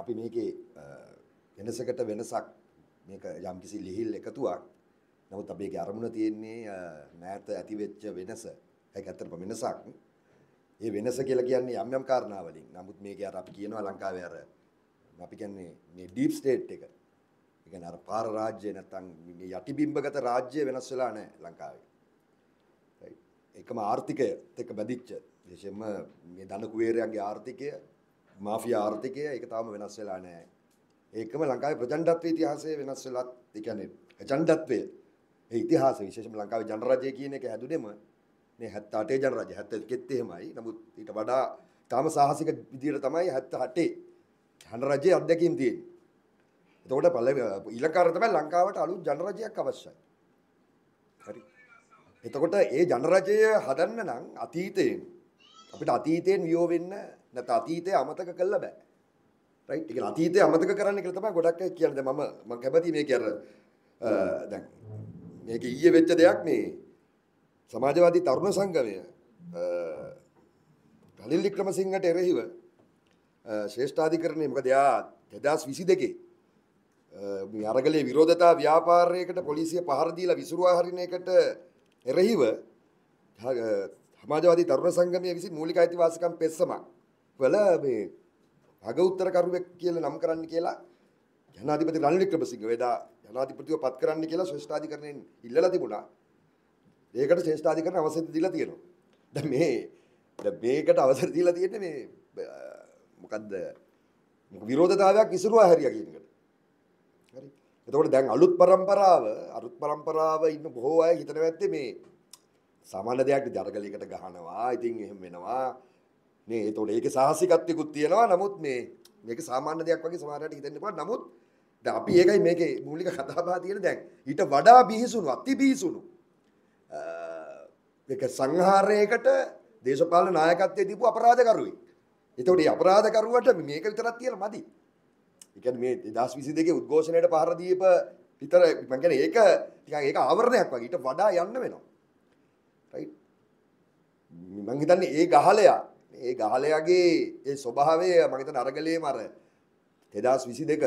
අපි මේකේ වෙනසකට වෙනසක් මේක යම්කිසි ලිහිල් එකතුවක්. නමුත් අපි ඒකේ අරමුණ තියෙන්නේ නැත ඇතිවෙච්ච වෙනස. ඒක ඇත්තටම වෙනසක්. ඒ වෙනස කියලා කියන්නේ යම් යම් කාරණා වලින්. නමුත් මේකේ අර අපි කියනවා ලංකාවේ අර අපි කියන්නේ මේ ඩීප් ස්ටේට් එක. ඒ කියන්නේ අර පාර රාජ්‍ය නැත්තම් මේ යටිබිම්බගත රාජ්‍ය වෙනස් වෙලා නැහැ ලංකාවේ. එකම ආර්ථිකයත් එක්ක බැඳිච්ච විශේෂයෙන්ම මේ ධන කුවේරයන්ගේ ආර්ථිකය මාෆියා ආර්ථිකය ඒක තාම වෙනස් වෙලා නැහැ. ඒකම ලංකාවේ ප්‍රචණ්ඩත්ව ඉතිහාසයේ වෙනස් වෙලා ඒ කියන්නේ ප්‍රචණ්ඩත්වය ඒ ඉතිහාසය විශේෂයෙන්ම ලංකාවේ ජනරජය කියන එක හැදුනේම මේ 78 ජනරජය 71ත් එහෙමයි. නමුත් ඊට වඩා තාම සාහසික විදියට තමයි 78 ජනරජයේ අත්දැකීම් තියෙන්නේ. එතකොට ඊළඟට තමයි ලංකාවට අලුත් ජනරජයක් අවශ්‍යයි. හරි. එතකොට ඒ ජනරජය හදන්න නම් අතීතයෙන් අපිට අතීතයෙන් වියෝ වෙන්න නැත්නම් අතීතය අමතක කළ බෑ. රයිට්? ඒ කියන්නේ අතීතය අමතක කරන්න කියලා තමයි ගොඩක් අය කියන්නේ. දැන් මම මම කැමති මේක අර දැන් මේක ඊයේ වෙච්ච දෙයක් මේ සමාජවාදී තරුණ සංගමය කලින් වික්‍රමසිංහට එරෙහිව ශ්‍රේෂ්ඨාධිකරණය මොකද එයා 2022 මේ අරගලේ විරෝධතා ව්‍යාපාරයකට පොලිසිය පහර දීලා විසුරුවා හරින එකට එරෙහිව සමාජවාදී තරුණ සංගමය විසින් මූලික අයිතිවාසිකම් පෙස්සමක් වල මේ අගඋත්තරකරුවෙක් කියලා නම් කරන්න කියලා ජනාධිපති රනිල් වික්‍රමසිංහ වේදා ජනාධිපතිව පත් කරන්න කියලා ශ්‍රේෂ්ඨාධිකරණයෙන් ඉල්ලලා තිබුණා. ඒකට ශ්‍රේෂ්ඨාධිකරණ අවසර දීලා තියෙනවා. දැන් මේ දැන් මේකට අවසර දීලා තියෙන්නේ මේ මොකද්ද විරෝධතාවයක් ඉසුරුවා හැරියා කියන එකට. හරි. එතකොට දැන් අලුත් પરම්පරාව අලුත් પરම්පරාව ඉන්න බොහෝ අය හිතන වැත්තේ මේ සාමාන්‍ය දෙයක් ජරගලයකට ගහනවා. ඉතින් එහෙම වෙනවා. මේ ඒතකොට ඒකේ සාහසිකත්වයකුත් තියෙනවා. නමුත් මේ මේක සාමාන්‍ය දෙයක් වගේ සමහරට හිතෙන්න පුළුවන්. නමුත් දැන් අපි ඒකයි මේකේ මූලික කතාබහ තියෙන දැන් ඊට වඩා බිහිසුණු අති බිහිසුණු ඒක සංහාරයකට දේශපාලන නායකත්වයේ දීපු අපරාධකරුවෙක්. එතකොට මේ අපරාධකරුවට මේක විතරක් තියලා මදි. ඒ කියන්නේ මේ 2022 උද්ඝෝෂණයට පහර දීප විතර මම කියන්නේ ඒක නිකන් ඒක ආවරණයක් වගේ ඊට වඩා යන්න වෙනවා. රයිට්. මම හිතන්නේ ඒ ගහලයා ඒ ගාලයාගේ ඒ ස්වභාවය මගේත නරගලේ මර එදස් විසි දෙක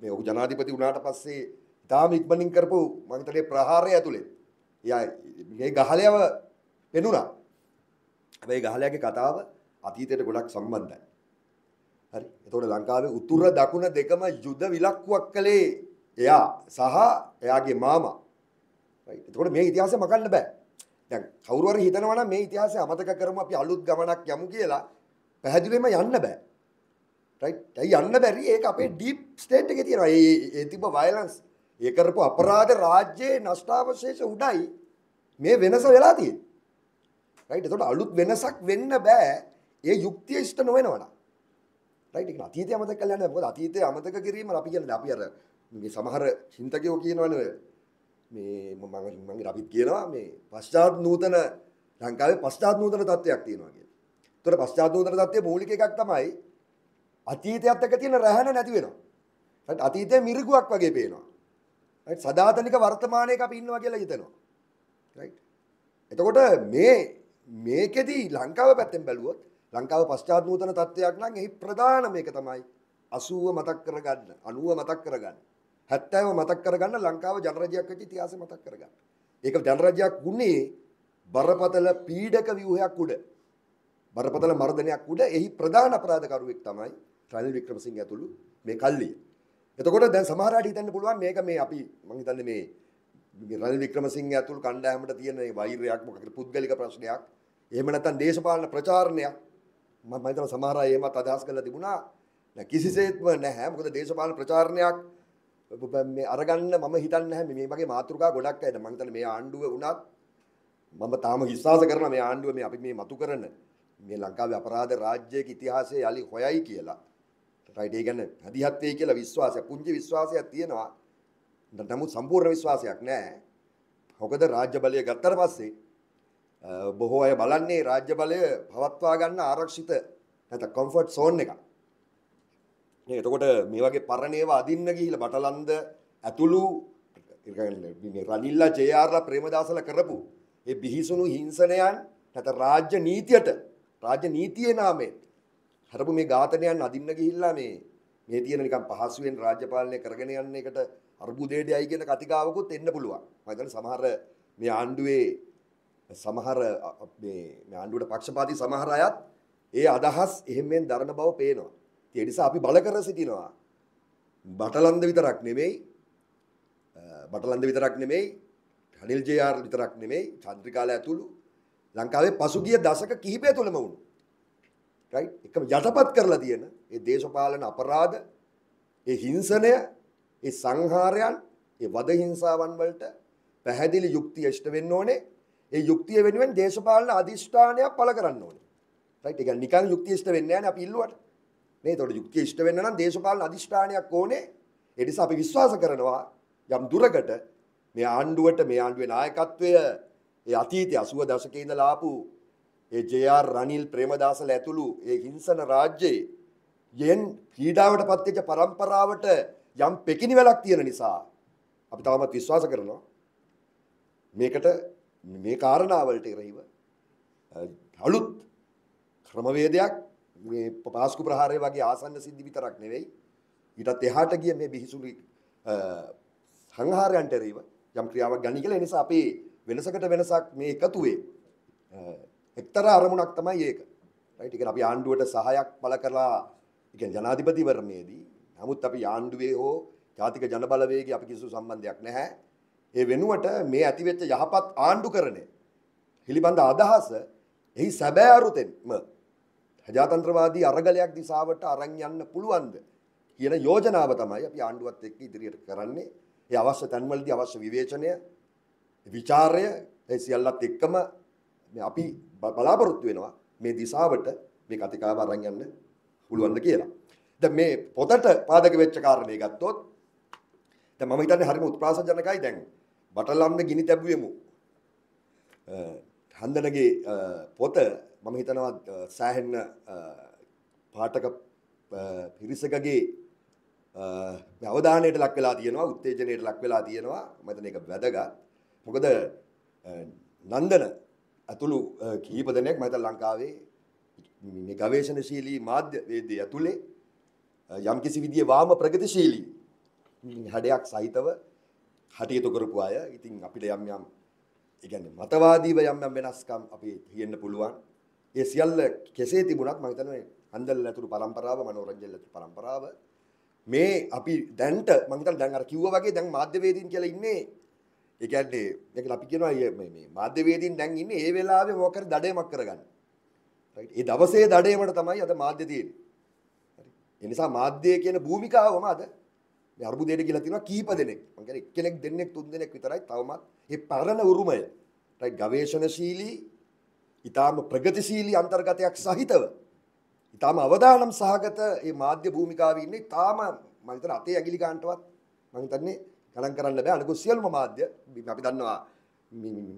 මේ ඔහු ජනාධිපති වුණාට පස්සේ තාම ඉක්මනින් කරපු මගතටේ ප්‍රහාරය ඇතුළේ යඒ ගහලයව පෙනුනා ඇැයි ගහලයාගේ කතාව අතීතයට ගොඩක් සම්බන්ධයි හරි එතොට ලංකාවේ උතුර දකුණ දෙකම යුද විලක්කුවක් කළේ එයා සහ එයාගේ මාමා එතකොට මේ ඉතිහාස මකන්න බෑ දැන් කවුරුහරි හිතනවා නම් මේ ඉතිහාසය අමතක කරමු අපි අලුත් ගමනක් යමු කියලා පැහැදිලිවම යන්න බෑ. රයිට්. ඇයි යන්න බැරි? ඒක අපේ ඩීප් ස්ටේට් එකේ තියෙනවා. ඒ ඒ තිබ්බ වයලන්ස්, ඒ කරපු අපරාධ රාජ්‍යයේ නෂ්ටාවශේෂ උඩයි මේ වෙනස වෙලා තියෙන්නේ. රයිට්. ඒතකොට අලුත් වෙනසක් වෙන්න බෑ. ඒ යුක්තිය ඉෂ්ට නොවෙනවනම්. රයිට්. ඒක අතීතය අමතක කරලා යන්න බෑ. මොකද අතීතය අමතක කිරීම අපි කියන්නේ අපි අර මේ සමහර චින්තකයෝ කියනවනේ මේ මගේ අපිත් කියනවා මේ පශ්චාත් නූතන ලංකාවේ පශ්චාත් නූතන තත්ත්වයක් තියෙනවා කිය. තොර පශ්චාත් නූතන තත්ත්වය මූලික එකක් තමයි අතීතයත් එක තියෙන රැහන නැති වෙනවා. අතීතය මිරිගුවක් වගේ පේනවා. සදාතනික වර්තමානයක අපි ඉන්නවා කියලා හිතනවා. එතකොට මේ මේකෙදී ලංකාව පැත්තෙන් බැලුවොත් ලංකාව පශ්චාත් නූතන තත්ත්වයක් නම් එහි ප්‍රධානම එක තමයි 80 මතක් කරගන්න 90 මතක් කරගන්න හැත්තෑව මතක් කරගන්න ලංකාව ජනරජයක් වෙච්ච ඉතිහාසය මතක් කරගන්න. ඒක ජනරජයක් වුණේ බරපතල පීඩක ව්‍යුහයක් උඩ. බරපතල මර්ධනයක් උඩ එහි ප්‍රධාන අපරාධකරුවෙක් තමයි රනිල් වික්‍රමසිංහ ඇතුළු මේ කල්ලිය. එතකොට දැන් සමහර අය හිතන්න පුළුවන් මේක මේ අපි මම හිතන්නේ මේ රනිල් වික්‍රමසිංහ ඇතුළු කණ්ඩායමට තියෙන වෛරයක් මොකක්ද පුද්ගලික ප්‍රශ්නයක්. එහෙම නැත්නම් දේශපාලන ප්‍රචාරණයක් මම හිතන සමහර අය එහෙමත් අදහස් කරලා තිබුණා. කිසිසේත්ම නැහැ. මොකද දේශපාලන ප්‍රචාරණයක් මේ අරගන්න මම හිතන්න නැහැ මේ වගේ මාතෘකා ගොඩක් අයට මම හිතන්නේ මේ ආණ්ඩුව වුණත් මම තාම විශ්වාස කරනවා මේ ආණ්ඩුව මේ අපි මේ මතු කරන මේ ලංකාවේ අපරාධ රාජ්‍යයක ඉතිහාසය යලි හොයයි කියලා. රයිට් ඒ කියන්නේ හදිහත් වෙයි කියලා විශ්වාසය පුංචි විශ්වාසයක් තියෙනවා. නමුත් සම්පූර්ණ විශ්වාසයක් නැහැ. මොකද රාජ්‍ය බලය ගත්තට පස්සේ බොහෝ අය බලන්නේ රාජ්‍ය බලය පවත්වා ගන්න ආරක්ෂිත නැත්නම් කම්ෆර්ට් සෝන් එකක්. එතකොට මේ වගේ පරණේව අදින්න ගිහිල බටලන්ද ඇතුළු රනිල්ලා ජයාර්ලා ප්‍රේමදාසල කරපු ඒ බිහිසුණු හිංසනයන් නැත රාජ්‍ය නීතියට රාජ්‍ය නීතියේ නාමයෙන් හරපු මේ ඝාතනයන් අදින්න ගිහිල්ලා මේ මේ තියෙන නිකන් පහසුවෙන් රාජ්‍ය පාලනය කරගෙන යන එකට අර්බුදේඩයයි කියන කතිකාවකුත් එන්න පුළුවන්. මම හිතන්නේ සමහර මේ ආණ්ඩුවේ සමහර මේ මේ ආණ්ඩුවට පක්ෂපාතී සමහර අයත් ඒ අදහස් එහෙමෙන් දරන බව පේනවා. ඒ නිසා අපි බල කර සිටිනවා. බටලන්ද විතරක් නෙමෙයි බටලන්ද විතරක් නෙමෙයි හනිල් ජේ.ආර් විතරක් නෙමෙයි චන්ද්‍රිකාල ඇතුළු ලංකාවේ පසුගිය දශක කිහිපය තුළම වුණු. රයිට්? එකම යටපත් කරලා තියෙන ඒ දේශපාලන අපරාධ, ඒ හිංසනය, ඒ සංහාරයන්, ඒ වද හිංසාවන් වලට පැහැදිලි යුක්තිය ඉෂ්ට වෙන්න ඕනේ. ඒ යුක්තිය වෙනුවෙන් දේශපාලන අධිෂ්ඨානයක් පළ කරන්න ඕනේ. රයිට්? ඒ කියන්නේ නිකන් යුක්තිය ඉෂ්ට වෙන්නේ නැහැ නේ අපි ඉල්ලුවට. මේ තොට යුක්තිය ෂ්ට වෙන්න නම් දේශපාලන අධිෂ්ඨානයක් ඕනේ එනිස අපි විශ්වාස කරනවා යම් දුරකට මේ ආණ්ඩුවට මේ ආණ්ඩුවේ නායකත්වය ඒ අතීතය අසුව දශකඉඳලාපු ඒ ජයාර් රනිල් ප්‍රේමදාසල ඇතුළු ඒ හිංසන රාජ්‍යයේ යෙන් පීඩාවට පත්තිච පරම්පරාවට යම් පෙකිනි වෙලක් තියෙන නිසා අපි තවමත් විශ්වාස කරනවා මේකට මේ කාරණාවලට එරහිව අලුත් ක්‍රමවේදයක් මේ පාස්කු ප්‍රහාරය වගේ ආසන්න සිද්ධි විතරක් නෙවෙයි ඊටත් එහාට ගිය මේ බිහිසුළු සංහාරයන්ට එරෙහිව යම් ක්‍රියාවක් ගනි කියලා ඒ නිසා අපේ වෙනසකට වෙනසක් මේ එකතුවේ එක්තරා අරමුණක් තමයි ඒක රයිට් ඒ අපි ආණ්ඩුවට සහයක් බල කරලා ඒ ජනාධිපතිවරණයේදී නමුත් අපි ආණ්ඩුවේ හෝ ජාතික ජනබලවේගයේ අපි කිසිදු සම්බන්ධයක් නැහැ ඒ වෙනුවට මේ ඇතිවෙච්ච යහපත් ආණ්ඩුකරණය පිළිබඳ අදහස එහි සැබෑ අරුතෙන්ම ප්‍රජාතන්ත්‍රවාදී අරගලයක් දිසාවට අරන් යන්න පුළුවන්ද කියන යෝජනාව තමයි අපි ආණ්ඩුවත් එක්ක ඉදිරියට කරන්නේ. ඒ අවශ්‍ය තැන්වලදී අවශ්‍ය විවේචනය, ਵਿਚාරය ඒ සියල්ලත් එක්කම අපි බලාපොරොත්තු වෙනවා මේ දිසාවට මේ කතිකාව අරන් යන්න පුළුවන්ද කියලා. දැන් මේ පොතට පාදක වෙච්ච කාරණේ ගත්තොත් දැන් මම හිතන්නේ හරිම උත්ප්‍රාසජනකයි දැන් බටලන්න ගිනි තැබුවෙමු. හන්දනගේ පොත මම හිතනවා සෑහෙන්න පාටක පිරිසකගේ අවධානයට ලක් වෙලා තියෙනවා උත්තේජනයට ලක් වෙලා තියෙනවා මතන එක වැදගත් මොකද නන්දන ඇතුළු කීප දෙනෙක් මත ලංකාවේ මේ ගවේෂණශීලී මාධ්‍ය වේදී ඇතුලේ යම් කිසි විදිය වාම ප්‍රගතිශීලී හැඩයක් සහිතව හටියතු කරපු අය ඉතින් අපිට යම් යම් ඒ කියන්නේ මතවාදීව යම් යම් වෙනස්කම් අපි තියෙන්න පුළුවන් ඒ සියල්ල කෙසේ තිබුණත් මම හිතන්නේ අන්දල් ඇතුළු පරම්පරාව මනෝරංජන ඇතුළු පරම්පරාව මේ අපි දැන්ට මම හිතන්නේ දැන් අර කිව්වා වගේ දැන් මාධ්‍යවේදීන් කියලා ඉන්නේ ඒ කියන්නේ ඒක අපි කියනවා මේ මේ මාධ්‍යවේදීන් දැන් ඉන්නේ ඒ වෙලාවේ මොකක් හරි දඩේමක් කරගන්න රයිට් ඒ දවසේ දඩේමට තමයි අද මාධ්‍ය තියෙන්නේ හරි ඒ නිසා මාධ්‍ය කියන භූමිකාවම අද මේ අර්බුදයට කියලා තියෙනවා කීප දෙනෙක් මම කියන්නේ එක්කෙනෙක් දෙන්නෙක් තුන් දෙනෙක් විතරයි තවමත් ඒ පරණ උරුමය රයිට් ගවේෂණශීලී ඉතාම ප්‍රගතිශීලී අන්තර්ගතයක් සහිතව ඉතාම අවදානම් සහගත මේ මාධ්‍ය භූමිකාවේ ඉන්නේ ඉතාම මම හිතන අතේ ඇගිලි ගන්නටවත් මම හිතන්නේ ගණන් කරන්න බෑ අනිකුත් සියලුම මාධ්‍ය අපි දන්නවා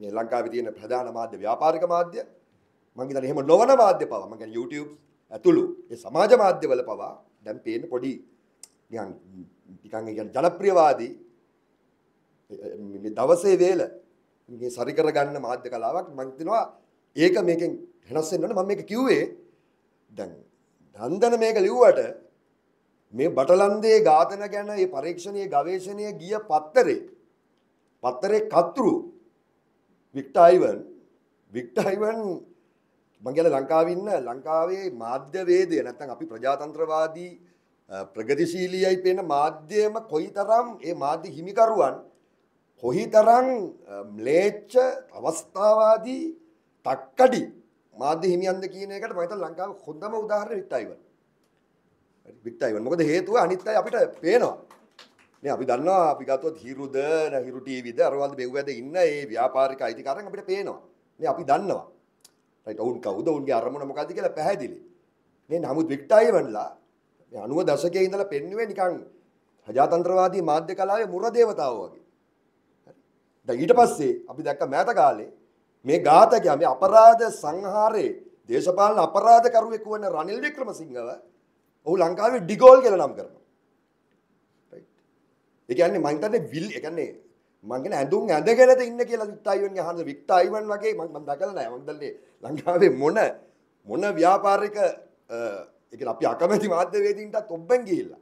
මේ ලංකාවේ තියෙන ප්‍රධාන මාධ්‍ය ව්‍යාපාරික මාධ්‍ය මම හිතන්නේ එහෙම නොවන මාධ්‍ය පවා මම කියන්නේ YouTube ඇතුළු ඒ සමාජ මාධ්‍යවල පවා දැන් පේන පොඩි නිකන් නිකන් කියන ජනප්‍රියවාදී මේ දවසේ වේල මේ සරි කරගන්න මාධ්‍ය කලාවක් මම හිතනවා ඒක මේකෙන් වෙනස් වෙන්න ඕනේ. මම මේක කිව්වේ දැන් නන්දන මේක ලිව්වට මේ බටලන්දේ ඝාතන ගැන මේ පරීක්ෂණයේ ගවේෂණයේ ගිය පත්තරේ පත්තරේ කතුරු වික්ටර් අයිවන් වික්ටර් අයිවන් මම කියන්නේ ලංකාවේ ඉන්න ලංකාවේ මාධ්‍ය වේදය නැත්නම් අපි ප්‍රජාතන්ත්‍රවාදී ප්‍රගතිශීලීයි පේන මාධ්‍යම කොයිතරම් ඒ මාධ්‍ය හිමිකරුවන් කොහිතරම් ම්ලේච්ඡ අවස්ථාවාදී තක්කඩි මාධ්‍ය හිමියන්ද කියන එකට මම හිතන්නේ ලංකාවේ හොඳම උදාහරණය වික්ටයිවන්. හරි වික්ටයිවන්. මොකද හේතුව අනිත් අය අපිට පේනවා. නේ අපි දන්නවා අපි ගත්තොත් හිරුද හිරු ටීවීද අරවල්ද බෙව්වද ඉන්න ඒ ව්‍යාපාරික අයිතිකාරයන් අපිට පේනවා. නේ අපි දන්නවා. රයිට් ඔවුන් කවුද ඔවුන්ගේ අරමුණ මොකද්ද කියලා පැහැදිලි. නේ නමුත් වික්ටයිවන්ලා මේ 90 දශකයේ ඉඳලා පෙන්වුවේ නිකන් හජාතන්ත්‍රවාදී මාධ්‍ය කලාවේ මුරදේවතාවෝ වගේ. හරි. දැන් ඊට පස්සේ අපි දැක්ක මෑත කාලේ මේ ඝාතකයා මේ අපරාධ සංහාරයේ දේශපාලන අපරාධකරුවෙකු වන රනිල් වික්‍රමසිංහව ඔහු ලංකාවේ ඩිගෝල් කියලා නම් කරනවා. ඒ කියන්නේ මං හිතන්නේ විල් ඒ කියන්නේ මං කියන ඇඳුම් ඇඳගෙනද ඉන්න කියලා වික්ටයිවන් අහන වික්ටයිවන් වගේ මං මං දැකලා නැහැ. මං දන්නේ ලංකාවේ මොන මොන ව්‍යාපාරික ඒ කියන්නේ අපි අකමැති මාධ්‍යවේදීන්ටත් ඔබෙන් ගිහිල්ලා.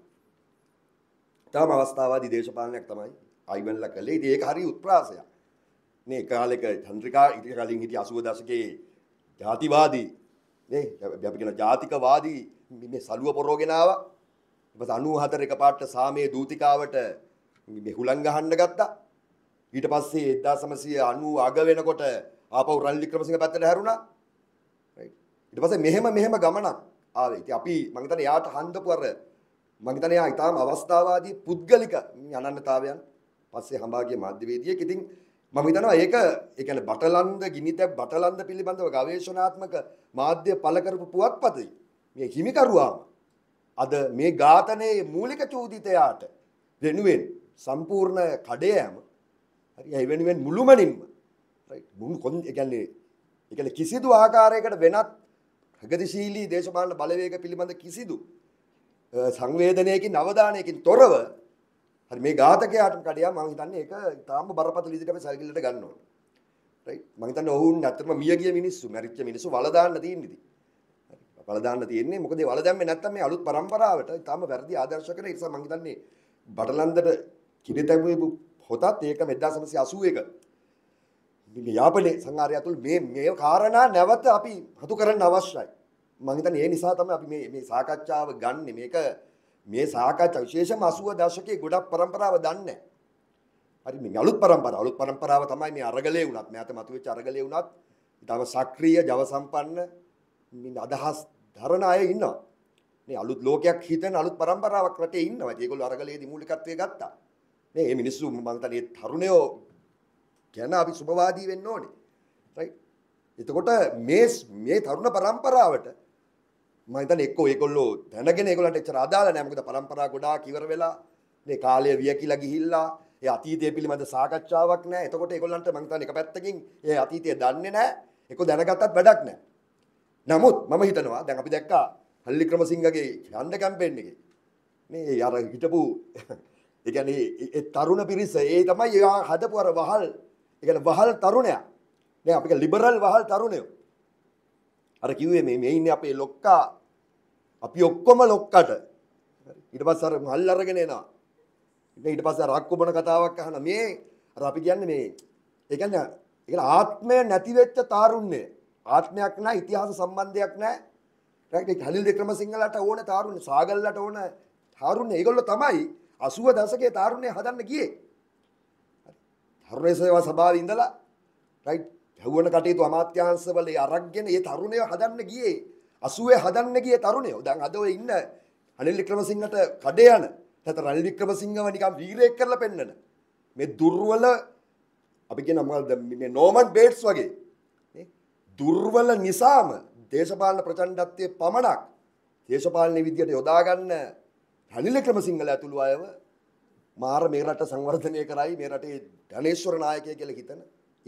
තාම අවස්ථාවාදී දේශපාලනයක් තමයි අයිවන්ලා කළේ. ඉතින් ඒක හරි උත්ප්‍රාසයක්. නේ කාලෙක චන්ද්‍රිකා ඉතින් කලින් හිටිය 80 දශකයේ ජාතිවාදී නේ අපි කියන ජාතිකවාදී මේ සලුව පොරෝගෙන ආවා ඊපස් 94 එකපාරට සාමයේ දූතිකාවට මේ හුලං ගහන්න ගත්තා ඊට පස්සේ 1990 අග වෙනකොට ආපහු රනිල් වික්‍රමසිංහ පැත්තට හැරුණා ඊට පස්සේ මෙහෙම මෙහෙම ගමනක් ආවේ ඉතින් අපි මම හිතන්නේ යාට හන්දපු අර මම හිතන්නේ යා ඊටාම අවස්ථාවාදී පුද්ගලික අනන්‍යතාවයන් පස්සේ හඹාගේ මාධ්‍යවේදියෙක් ඉතින් මම හිතනවා ඒක ඒ කියන්නේ බටලන්ද ගිනිදැබ් බටලන්ද පිළිබඳව ගවේෂණාත්මක මාධ්‍ය පළ කරපු පුවත්පතයි මේ හිමිකරුවාම අද මේ ඝාතනයේ මූලික චෝදිතයාට වෙනුවෙන් සම්පූර්ණ කඩයෑම හරි ඒ වෙනුවෙන් මුළුමනින්ම රයිට් මුළු කොන් ඒ කියන්නේ ඒ කියන්නේ කිසිදු ආකාරයකට වෙනත් ප්‍රගතිශීලී දේශපාලන බලවේග පිළිබඳ කිසිදු සංවේදනයකින් අවධානයකින් තොරව හරි මේ ඝාතකයාට කඩියා මම හිතන්නේ ඒක තාම බරපතල විදිහට අපි සැලකිල්ලට ගන්න ඕනේ. රයිට් මම හිතන්නේ ඔවුන් ඇත්තටම මිය ගිය මිනිස්සු, මැරිච්ච මිනිස්සු වල දාන්න තියෙන්නේ ඉතින්. හරි වල දාන්න තියෙන්නේ මොකද ඒ වල දැම්මේ නැත්තම් මේ අලුත් පරම්පරාවට තාම වැරදි ආදර්ශ කරන නිසා මම හිතන්නේ බඩලන්දට කිරි තැබුවේ හොතත් ඒක 1981 මේ යාපනයේ සංහාරය ඇතුළු මේ මේ කාරණා නැවත අපි හතු කරන්න අවශ්‍යයි. මම හිතන්නේ ඒ නිසා තමයි අපි මේ මේ සාකච්ඡාව ගන්න මේක මේ සාකච්ඡා විශේෂම 80 දශකයේ ගොඩක් પરම්පරාව දන්නේ හරි මේ අලුත් પરම්පරාව අලුත් પરම්පරාව තමයි මේ අරගලේ වුණත් මෑත මතුවෙච්ච අරගලේ වුණත් ඊටම සක්‍රීය ජව සම්පන්න අදහස් දරන අය ඉන්නවා මේ අලුත් ලෝකයක් හිතන අලුත් પરම්පරාවක් රටේ ඉන්නවා ඒගොල්ලෝ අරගලයේදී මූලිකත්වයේ ගත්තා මේ මේ මිනිස්සු මම හිතන්නේ තරුණයෝ ගැන අපි සුබවාදී වෙන්න ඕනේ රයිට් එතකොට මේ මේ තරුණ પરම්පරාවට මහිතන එක්ක ඒකොල්ලෝ දැනගෙන ඒකොලට එච්චර අදාල නෑමකද පරම්පරා ගොඩා කිවර වෙලා මේ කාලය විය කියලා ගිහිල්ලා ඒ අතීතය පිළිබඳ සාකච්ඡාවක් නෑ එතකොට ඒගොල්ලන්ට මං හිතන්නේ එක පැත්තකින් ඒ අතීතය දන්නේ නෑ ඒක දැනගත්තත් වැඩක් නෑ නමුත් මම හිතනවා දැන් අපි දැක්කා හල්ලි ක්‍රමසිංහගේ ඡන්ද කැම්පේන් එකේ මේ අර හිටපු ඒ කියන්නේ ඒ තරුණ පිරිස ඒ තමයි හදපු අර වහල් ඒ කියන්නේ වහල් තරුණයා දැන් අපිට ලිබරල් වහල් තරුණයෝ අර කිව්වේ මේ මේ ඉන්නේ අපේ ලොක්කා අපි ඔක්කොම ලොක්කට ඊට පස්සේ අර මල් අරගෙන එනවා ඊට පස්සේ රක්කුබන කතාවක් අහන මේ අර අපි කියන්නේ මේ ඒ කියන්නේ ඒ කියන්නේ ආත්මය නැති වෙච්ච තාරුණ්‍ය ආත්මයක් නැහැ ඉතිහාස සම්බන්ධයක් නැහැ රයිට් ඒ හලිල් වික්‍රමසිංහලට ඕන තාරුණ්‍ය සාගල්ලට ඕන තාරුණ්‍ය ඒගොල්ලෝ තමයි 80 දශකයේ තාරුණ්‍ය හදන්න ගියේ හරි තරුණේ සේවා සභාවේ ඉඳලා රයිට් පැවුවන කටයුතු අමාත්‍යංශවල අරක්ගෙන ඒ තරුණය හදන්න ගියේ 80 හදන්න ගිය තරුණයෝ දැන් අද ඔය ඉන්න අනිල් වික්‍රමසිංහට කඩේ යන නැත්නම් රනිල් වික්‍රමසිංහව නිකන් වීරයෙක් කරලා පෙන්නන මේ දුර්වල අපි කියන මේ නෝමන් බේට්ස් වගේ දුර්වල නිසාම දේශපාලන ප්‍රචණ්ඩත්වයේ පමණක් දේශපාලන විදියට යොදා ගන්න රනිල ක්‍රමසිංහල ඇතුළු අයව මාර මේ රට සංවර්ධනය කරයි මේ රටේ ධනේශ්වර නායකය කියලා හිතන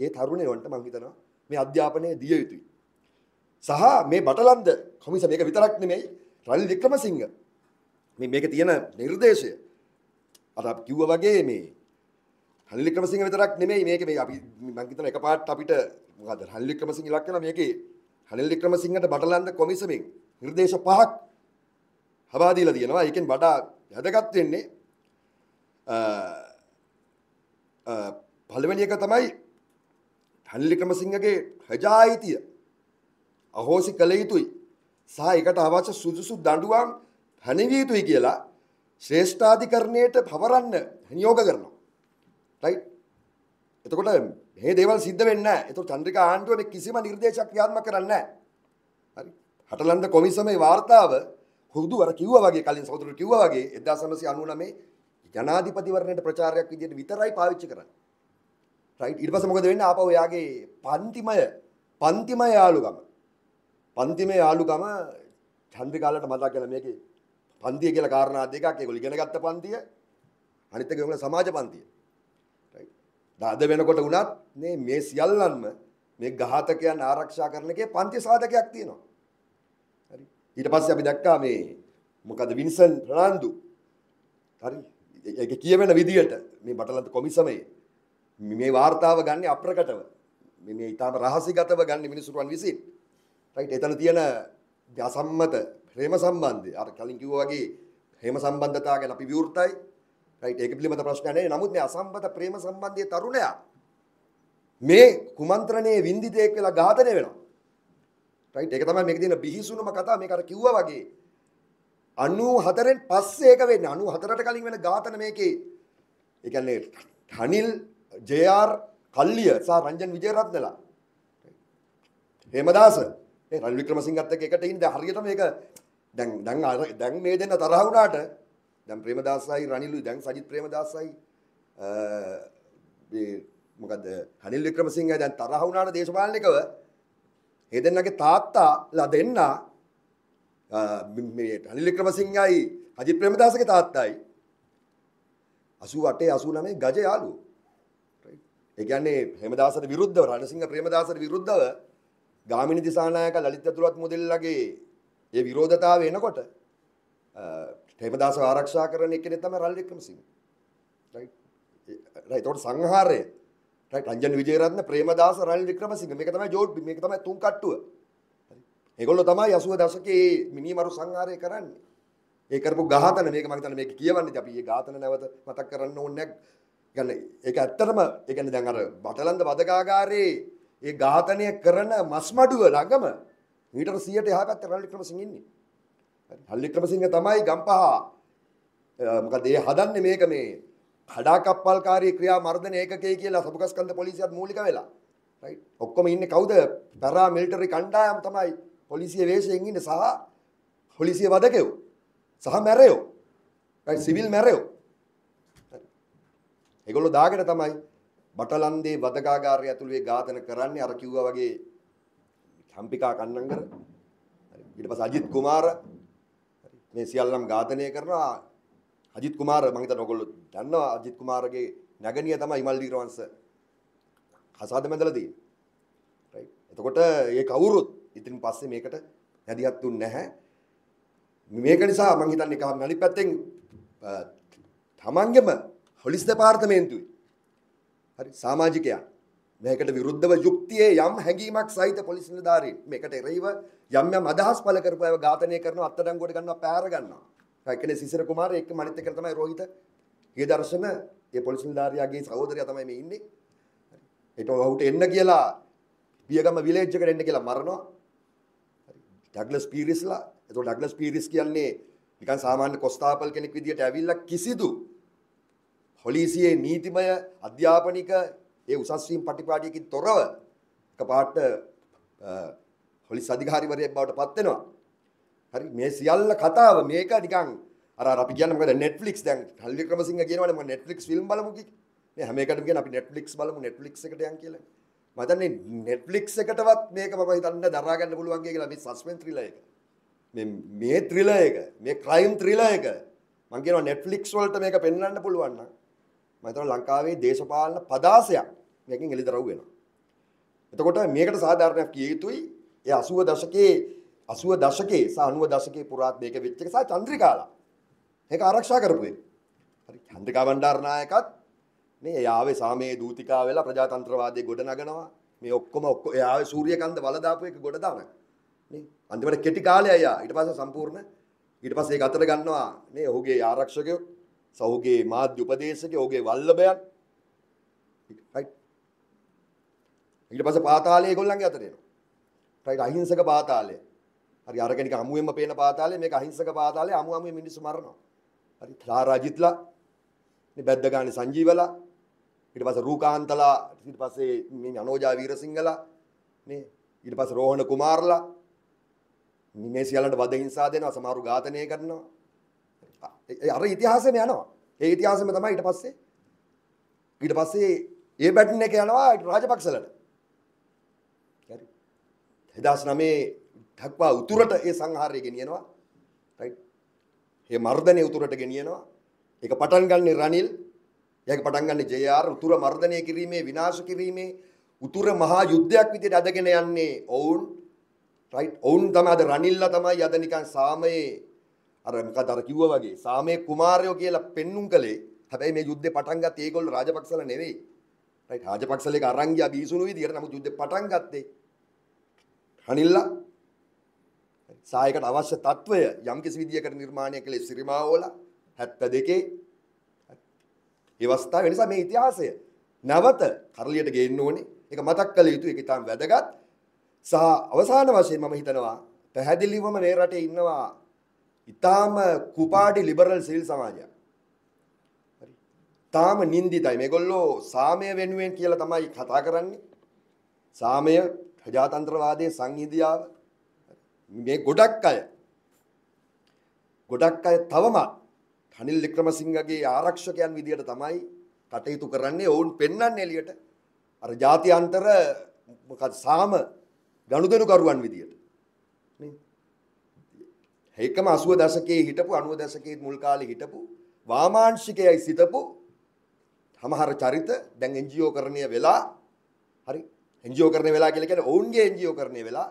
ඒ තරුණයවන්ට මං හිතනවා මේ අධ්‍යාපනය දිය යුතුයි. සහ මේ බටලන්ද කොමිස මේක විතරක් නෙමෙයි රනිල් වික්‍රමසිංහ මේ මේක තියෙන නිර්දේශය අර අපි කිව්වා වගේ මේ රනිල් වික්‍රමසිංහ විතරක් නෙමෙයි මේක මේ අපි මං හිතනවා එකපාරට අපිට මොකද රනිල් වික්‍රමසිංහ ඉලක්ක වෙන මේකේ රනිල් වික්‍රමසිංහට බටලන්ද කොමිසමෙන් නිර්දේශ පහක් හබා දීලා තියෙනවා. ඒකෙන් වඩා වැදගත් වෙන්නේ පළවෙනි එක තමයි ටල්ලික්‍රමසිංහගේ හජායිතිය අහෝසි කළ යුතුයි සහ එකට අවශ්‍ය සුදුසු දඩුවම් පැනවිය යුතුයි කියලා ශ්‍රේෂ්ඨාධිකරණයට පවරන්න නියෝග කරනවා. රයිට්? එතකොට මේ දේවල් සිද්ධ වෙන්නේ නැහැ. එතකොට චන්ද්‍රිකා ආණ්ඩුව මේ කිසිම නිර්දේශයක් ක්‍රියාත්මක කරන්නේ නැහැ. හරි. හටලන්ද කොමිසමේ වාර්තාව හුදු අර කිව්වා වගේ කලින් සහෝදරයෝ කිව්වා වගේ 1999 ජනාධිපතිවරණයට ප්‍රචාරයක් විදිහට විතරයි පාවිච්චි කරන්නේ. රයිට් ඉට පස මොකද වෙන්න අප ඔයාගේ පන්තිමය පන්තිම යාලුගම පන්තිම යාලුගම චන්ද්‍ර කාලට මතා කල මේක පන්තිය කියලා කාරණා දෙකක් ඒගොල්ලෝ ඉගෙන ගත්ත පන්තිය අනිත් එක ඒගොල්ලෝ සමාජ පන්තිය අද වෙනකොට වුණත් මේ මේ සියල්ලන්ම මේ ඝාතකයන් ආරක්ෂා කරන එකේ පන්ති සාධකයක් තියෙනවා. හරි. ඊට පස්සේ අපි දැක්කා මේ මොකද වින්සන් රණන්දු. හරි. ඒක කියවෙන විදියට මේ බටලන්ත කොමිසමේ මේ වාර්තාව ගන්න අප්‍රකටව මේ ඉතාම රහසිගතව ගන්න මිනිසුරුවන් විසින් රයිට් එතන තියෙන අසම්මත ප්‍රේම සම්බන්ධය අර කලින් කිව්වා වගේ ප්‍රේම සම්බන්ධතාව ගැන අපි විවෘතයි රයිට් ඒක පිළිබඳ ප්‍රශ්නයක් නැහැ නමුත් මේ අසම්මත ප්‍රේම සම්බන්ධයේ තරුණයා මේ කුමන්ත්‍රණයේ වින්දිතයෙක් වෙලා ඝාතනය වෙනවා රයිට් ඒක තමයි මේකේ තියෙන බිහිසුණුම කතාව මේක අර කිව්වා වගේ 94න් පස්සේ ඒක වෙන්නේ 94ට කලින් වෙන ඝාතන මේකේ ඒ කියන්නේ හනිල් ජR කල්ලිය සහ රංජන් විජේරත්නලා හේමදාස ඒ රන් වික්‍රමසිංහත් එක්ක එකට ඉන්න හරියටම මේක දැන් දැන් දැන් මේ දෙන්න තරහ වුණාට දැන් ප්‍රේමදාසයි රනිලුයි දැන් සජිත් ප්‍රේමදාසයි මේ මොකද හනිල් වික්‍රමසිංහයි දැන් තරහ වුණාට දේශපාලනිකව මේ දෙන්නගේ තාත්තාලා දෙන්න මේ හනිල් වික්‍රමසිංහයි අජිත් ප්‍රේමදාසගේ තාත්තයි 88 89 ගජ යාළුවෝ ඒගන්නේ හෙමදාසට විරුද්ධව රණසිංහ ප්‍රේමදාසට විරුද්ධව ගාමිණි දිසානායක ලලිත ඇතුළත් මුදෙල්ලගේ ඒ විරෝධතාව එනකොට හෙමදාස ආරක්ෂා කරන එකනේ තමයි රල් වික්‍රමසිංහ රයිට් රයිට් ඒකට සංහාරය රයිට් රංජන් විජේරත්න ප්‍රේමදාස රල් වික්‍රමසිංහ මේක තමයි ජෝඩ් මේක තමයි තුන් කට්ටුව ඒගොල්ලෝ තමයි 80 දශකයේ මිනිමරු සංහාරය කරන්නේ ඒ කරපු ඝාතන මේක මම හිතන්නේ මේක කියවන්නේ අපි මේ ඝාතන නැවත මතක් කරන්න ඕනේ නැහැ ගැන ඒක ඇත්තටම එකන දැන් අර බටලන්ද වදකාගාරයේ ඒ ඝාතනය කරන මස්මඩුව ළඟම මීටර 100ට එහා පැත්තේ රල්ලි ක්‍රමසිංහ ඉන්නේ. රල්ලි ක්‍රමසිංහ තමයි ගම්පහ මොකද ඒ හදන්නේ මේක මේ කඩාකප්පල්කාරී ක්‍රියා මර්ධන ඒකකයේ කියලා සබුකස්කන්ධ පොලිසියත් මූලික වෙලා. රයිට්. ඔක්කොම ඉන්නේ කවුද? පැරා මිලිටරි කණ්ඩායම් තමයි පොලිසිය වේශයෙන් ඉන්නේ සහ පොලිසිය වදකයෝ සහ මැරයෝ. Right civil මැරයෝ. ඒගොල්ලෝ දාගෙන තමයි බටලන්දේ වදගාගාරය ඇතුළේ ඝාතන කරන්නේ අර කිව්වා වගේ හම්පිකා කන්නංගර ඊට පස්සේ අජිත් කුමාර මේ සියල්ලම ඝාතනය කරනවා අජිත් කුමාර මම හිතන ඔයගොල්ලෝ දන්නවා අජිත් කුමාරගේ නැගණිය තමයි ඉමල් දීරවංශ හසාද මැදලා තියෙන්නේ right එතකොට මේ කවුරුත් ඉතින් පස්සේ මේකට හැදියක් දුන්නේ නැහැ මේක නිසා මම හිතන්නේ කම අනිත් පැත්තෙන් තමන්ගේම පොලිස් දෙපාර්තමේන්තුවේ හරි සමාජිකයන් මේකට විරුද්ධව යුක්තියේ යම් හැඟීමක් සහිත පොලිස් නිලධාරීන් මේකට එරෙහිව යම් යම් අදහස් පළ කරපු අයව ඝාතනය කරනවා අත්අඩංගුවට ගන්නවා පැහැර ගන්නවා එකනේ සිසිර කුමාර එක්ක මනිත් එක්ක තමයි රෝහිත ගියදර්ශන ඒ පොලිස් නිලධාරියාගේ සහෝදරයා තමයි මේ ඉන්නේ ඒට ඔහුට එන්න කියලා බියගම විලේජ් එකට එන්න කියලා මරනවා ඩග්ලස් පීරිස්ලා එතකොට ඩග්ලස් පීරිස් කියන්නේ නිකන් සාමාන්‍ය කොස්තාපල් කෙනෙක් විදියට ඇවිල්ලා කිසිදු පොලිසියේ නීතිමය අධ්‍යාපනික ඒ උසස්වීම් පටිපාටියකින් තොරව එකපාරට පොලිස් අධිකාරිවරයෙක් බවට පත් වෙනවා. හරි මේ සියල්ල කතාව මේක නිකන් අර අපි කියන්නේ මොකද Netflix දැන් හල්ලි ක්‍රමසිංහ කියනවනේ මම Netflix ෆිල්ම් බලමු කික්. මේ හැම එකටම කියන අපි Netflix බලමු Netflix එකට යන් කියලා. මම හිතන්නේ Netflix එකටවත් මේක මම හිතන්නේ දරා ගන්න පුළුවන් කියලා මේ සස්පෙන්ස් ත්‍රිලර් එක. මේ මේ ත්‍රිලර් එක මේ ක්‍රයිම් ත්‍රිලර් එක මම කියනවා Netflix වලට මේක පෙන්වන්න පුළුවන් නම් මතන ලංකාවේ දේශපාලන පදාසයක් මේකින් එළිදරව් වෙනවා. එතකොට මේකට සාධාරණයක් කිය යුතුයි ඒ 80 දශකයේ 80 දශකයේ සහ 90 දශකයේ පුරාත් මේක වෙච්ච එක සහ චන්ද්‍රිකාලා මේක ආරක්ෂා කරපුවේ. හරි චන්ද්‍රිකා බණ්ඩාරනායකත් මේ යාවේ සාමයේ දූතිකා වෙලා ප්‍රජාතන්ත්‍රවාදයේ ගොඩ නගනවා. මේ ඔක්කොම ඔක්කො යාවේ සූර්යකාන්ත වල දාපු එක ගොඩ දානවා. නේ අන්තිමට කෙටි කාලය අයියා ඊට පස්සේ සම්පූර්ණ ඊට පස්සේ ඒක අතර ගන්නවා මේ ඔහුගේ ආරක්ෂකයෝ සෞගේ මාධ්‍ය උපදේශක ඔහුගේ වල්ලබයන් ඊට පස්සේ පාතාලය ඒගොල්ලන්ගේ අතට එනවා. රයිට් අහිංසක පාතාලය. හරි අරගෙන නිකන් අමුවෙන්ම පේන පාතාලය මේක අහිංසක පාතාලය අමු අමුවේ මිනිස්සු මරනවා. හරි තාරාජිත්ලා මේ බැද්ද ගානේ සංජීවලා ඊට පස්සේ රූකාන්තලා ඊට පස්සේ මේ අනෝජා වීරසිංහලා නේ ඊට පස්සේ රෝහණ කුමාරලා මේ සියල්ලන්ට වද හිංසා දෙනවා සමහරු ඝාතනය කරනවා අර ඉතිහාසෙම යනවා. ඒ ඉතිහාසෙම තමයි ඊට පස්සේ ඊට පස්සේ ඒ බැටන් එක යනවා රාජපක්ෂලට. හරි. 2009 දක්වා උතුරට ඒ සංහාරය ගෙනියනවා. රයිට්. මේ මර්ධනය උතුරට ගෙනියනවා. ඒක පටන් ගන්නෙ රනිල්. ඒක පටන් ගන්නෙ ජේ.ආර් උතුර මර්ධනය කිරීමේ විනාශ කිරීමේ උතුර මහා යුද්ධයක් විදිහට අදගෙන යන්නේ ඔවුන්. රයිට්. ඔවුන් තමයි අද රනිල්ලා තමයි අද නිකන් සාමයේ අර මොකද අර කිව්වා වගේ සාමේ කුමාරයෝ කියලා පෙන්눔 කළේ හැබැයි මේ යුද්ධේ පටන් ගත්තේ ඒගොල්ලෝ රාජපක්ෂල නෙවෙයි රයිට් රාජපක්ෂලේක අරන් ගියා බීසුණු විදියට නමුත් යුද්ධේ පටන් ගත්තේ රනිල්ලා සායකට අවශ්‍ය తত্ত্বය යම් කිසි විදියකට නිර්මාණය කළේ සිරිමාවෝලා 72 ඒ අවස්ථාව නිසා මේ ඉතිහාසය නැවත කරලියට ගේන්න ඕනේ ඒක මතක් කළ යුතු ඒක ඉතාම වැදගත් සහ අවසාන වශයෙන් මම හිතනවා පැහැදිලිවම මේ රටේ ඉන්නවා ඉතාම කුපාටි ලිබරල් සිල් සමාජයක්. තාම නින්දිතයි මේගොල්ලෝ සාමය වෙනුවෙන් කියලා තමයි කතා කරන්නේ. සාමය ප්‍රජාතන්ත්‍රවාදයේ සංහිඳියාව මේ ගොඩක් අය ගොඩක් අය තවමත් අනිල් වික්‍රමසිංහගේ ආරක්ෂකයන් විදියට තමයි කටයුතු කරන්නේ ඔවුන් පෙන්වන්නේ එළියට අර ජාත්‍යන්තර මොකද සාම ගනුදෙනුකරුවන් විදියට ඒකම 80 දශකයේ හිටපු 90 දශකයේ මුල් කාලේ හිටපු වාමාංශිකයයි සිටපු සමහර චරිත දැන් NGO කරණය වෙලා හරි NGO කරණය වෙලා කියලා කියන්නේ ඔවුන්ගේ NGO කරණය වෙලා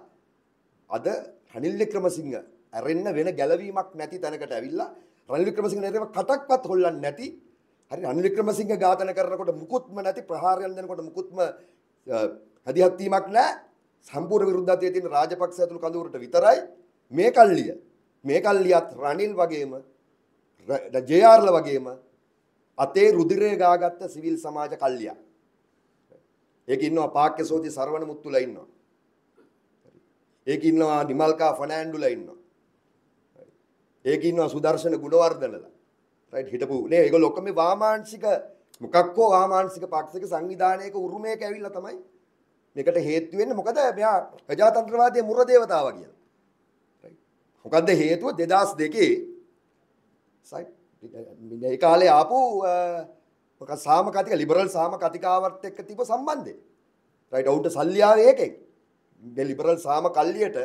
අද රනිල් වික්‍රමසිංහ ඇරෙන්න වෙන ගැළවීමක් නැති තැනකට ඇවිල්ලා රනිල් වික්‍රමසිංහ නේදම කටක්වත් හොල්ලන්නේ නැති හරි රනිල් වික්‍රමසිංහ ඝාතන කරනකොට මුකුත්ම නැති ප්‍රහාරයන් දෙනකොට මුකුත්ම හදිහත්වීමක් නැහැ සම්පූර්ණ විරුද්ධත්වයේ තියෙන රාජපක්ෂ ඇතුළු කඳවුරට විතරයි මේ කල්ලිය මේකල්ලියත් රනිල් වගේම ජයාර්ල වගේම අතේ රුදිරය ගාගත්ත සිවිල් සමාජ කල්ලියක්. ඒක ඉන්නවා පාක්‍ය සෝති සර්වණ මුත්තුලා ඉන්නවා. ඒක ඉන්නවා නිමල්කා ෆනෑන්ඩුලා ඉන්නවා. ඒක ඉන්නවා සුදර්ශන ගුණවර්ධනලා. රයිට් හිටපු නේ ඒගොල්ලෝ ඔක්කොම වාමාංශික මොකක් හෝ වාමාංශික පාක්ෂික සංවිධානයක උරුමයක ඇවිල්ලා තමයි මේකට හේතු වෙන්නේ මොකද මෙයා ප්‍රජාතන්ත්‍රවාදී මුරදේවතාවා කියලා. මොකක්ද හේතුව දෙදස් දෙකේ ඒ කාලේ ආපු සාමකතික ලිබරල් සාමකතිකාවත් එක්ක තිබ සම්බන්ධය රයිට ඔවුන්ට සල්ලියාව ඒකෙන් ලිබරල් සාම කල්ලියට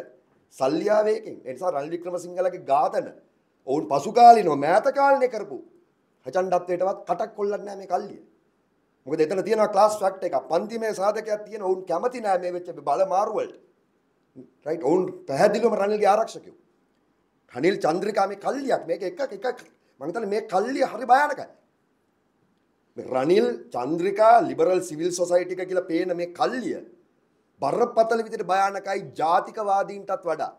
සල්ලියාවේකෙන් එනිසා රල්වික්‍රම සිංහලගේ ඝාතන ඔවුන් පසුකාලීනව මෑතකාලනය කරපු හචන්ඩත්වයටවත් කටක් කොල්ලන්න නෑ මේ කල්ලිය මොකද එතන තියෙනවා ක්ලාස් ෆැක්ට් එකක් පන්තිමේ සාධකයක් තියෙන ඔවුන් කැමති නෑ මේ වෙච්ච බල මාරුවලට රයිට් ඔවුන් පැහැදිලිවම රනිල්ගේ ආරක්ෂකයෝ හනිල් චන්ද්‍රිකා මේ කල්ලියක් මේක එක එක මම හිතන්නේ මේ කල්ලිය හරි භයානකයි. මේ Ranil Chandrika liberal civil society එක කියලා පේන මේ කල්ලිය බරපතල විදිහට භයානකයි ජාතිකවාදීන්ටත් වඩා.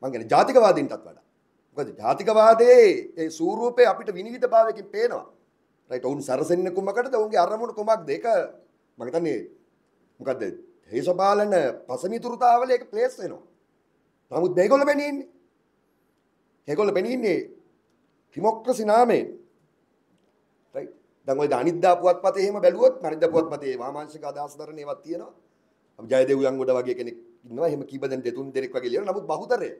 මම කියන්නේ ජාතිකවාදීන්ටත් වඩා. මොකද ජාතිකවාදයේ ඒ ස්වරූපේ අපිට විනිවිදභාවයකින් පේනවා. රයිට් ඔවුන් සරසෙන්නේ කුමකටද? ඔවුන්ගේ අරමුණ කුමක්ද? ඒක මම හිතන්නේ මොකද්ද? දේශපාලන පසමිතුරුතාවල ඒක ප්ලේස් වෙනවා. නමුත් මේගොල්ලෝ බැනින්නේ ඒගොල්ල පෙනීන්නේ ඩිමොක්‍රසි නාමයෙන් රයිට් දැන් ඔය අනිද්දා පුවත්පතේ එහෙම බැලුවොත් අනිද්දා පුවත්පතේ වාමාංශික අදහස් දරන ඒවා තියෙනවා අපි ජයදේව යංගොඩ වගේ කෙනෙක් ඉන්නවා එහෙම කීප දෙනෙක් දෙතුන් දෙනෙක් වගේ ලියනවා නමුත් බහුතරය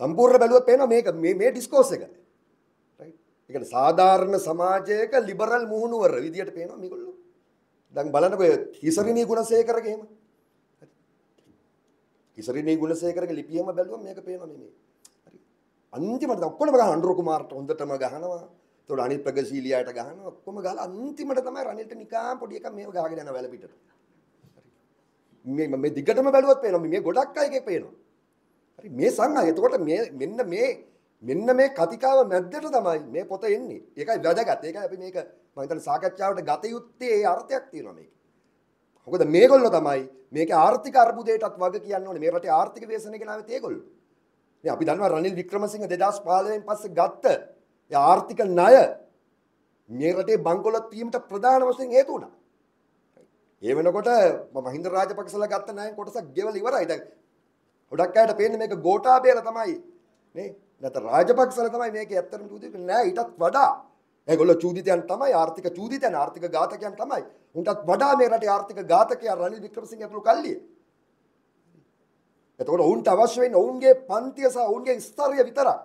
සම්පූර්ණ බැලුවත් පේනවා මේක මේ මේ ඩිස්කෝස් එක රයිට් ඒ කියන්නේ සාධාරණ සමාජයක ලිබරල් මුහුණුවර විදියට පේනවා මේගොල්ලෝ දැන් බලන්නකෝ හිසරිණී ගුණසේකරගේ එහෙම හිසරිණී ගුණසේකරගේ ලිපියම බැලුවම මේක පේනවා මේ මේ අන්තිමට ඔක්කොම ගහ අනුර කුමාරට හොඳටම ගහනවා. එතකොට අනිත් ප්‍රගශීලියාට ගහනවා. ඔක්කොම ගහලා අන්තිමට තමයි රනිල්ට නිකන් පොඩි එකක් මේව ගහගෙන යනවා වැල පිටට. මේ මේ දිගටම බැලුවත් පේනවා මේ ගොඩක් අයගේ පේනවා. හරි මේ සංඝය. එතකොට මේ මෙන්න මේ මෙන්න මේ කතිකාව මැද්දට තමයි මේ පොත එන්නේ. ඒකයි වැදගත්. ඒකයි අපි මේක මම හිතන්නේ සාකච්ඡාවට ගත යුත්තේ ඒ අර්ථයක් තියෙනවා මේකේ. මොකද මේගොල්ලෝ තමයි මේකේ ආර්ථික අර්බුදයටත් වග කියන්න ඕනේ. මේ රටේ ආර්ථික ව්‍යසනය ගෙනාවෙත් ඒගොල්ලෝ. මේ අපි දන්නවා රනිල් වික්‍රමසිංහ 2015 න් පස්සේ ගත්ත ඒ ආර්ථික ණය මේ රටේ බංකොලොත් වීමට ප්‍රධාන වශයෙන් හේතු වුණා. ඒ වෙනකොට මහින්ද රාජපක්ෂලා ගත්ත ණයෙන් කොටසක් ගෙවලා ඉවරයි. දැන් ගොඩක් අයට පේන්නේ මේක ගෝඨාභයලා තමයි නේ. නැත්නම් රාජපක්ෂලා තමයි මේක ඇත්තටම චූදිත නෑ ඊටත් වඩා. ඒගොල්ලෝ චූදිතයන් තමයි ආර්ථික චූදිතයන් ආර්ථික ඝාතකයන් තමයි. උන්ටත් වඩා මේ රටේ ආර්ථික ඝාතකයා රනිල් වික්‍රමසිංහ ඇතුළු කල්ලියේ. එතකොට ඔවුන්ට අවශ්‍ය වෙන්නේ ඔවුන්ගේ පන්තිය සහ ඔවුන්ගේ ස්ථරය විතරක්.